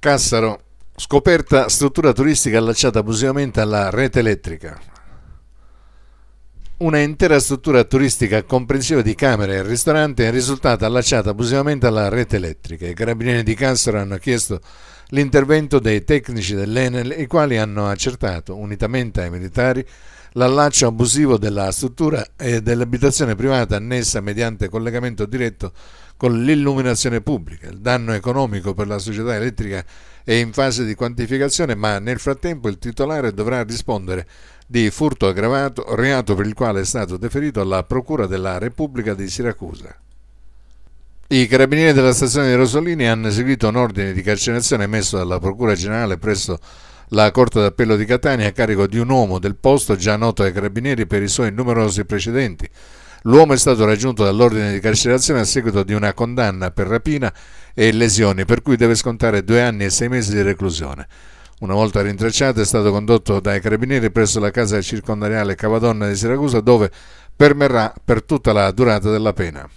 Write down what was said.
Cassaro, scoperta struttura turistica allacciata abusivamente alla rete elettrica. Una intera struttura turistica comprensiva di camere e ristorante è risultata allacciata abusivamente alla rete elettrica. I carabinieri di Cassaro hanno chiesto l'intervento dei tecnici dell'Enel, i quali hanno accertato, unitamente ai militari, l'allaccio abusivo della struttura e dell'abitazione privata annessa mediante collegamento diretto con l'illuminazione pubblica. Il danno economico per la società elettrica è in fase di quantificazione, ma nel frattempo il titolare dovrà rispondere di furto aggravato, reato per il quale è stato deferito alla Procura della Repubblica di Siracusa. I carabinieri della stazione di Rosolini hanno eseguito un ordine di carcerazione emesso dalla Procura Generale presso la Corte d'Appello di Catania a carico di un uomo del posto già noto ai carabinieri per i suoi numerosi precedenti L'uomo è stato raggiunto dall'ordine di carcerazione a seguito di una condanna per rapina e lesioni, per cui deve scontare due anni e sei mesi di reclusione. Una volta rintracciato è stato condotto dai carabinieri presso la casa circondariale Cavadonna di Siracusa dove permerrà per tutta la durata della pena.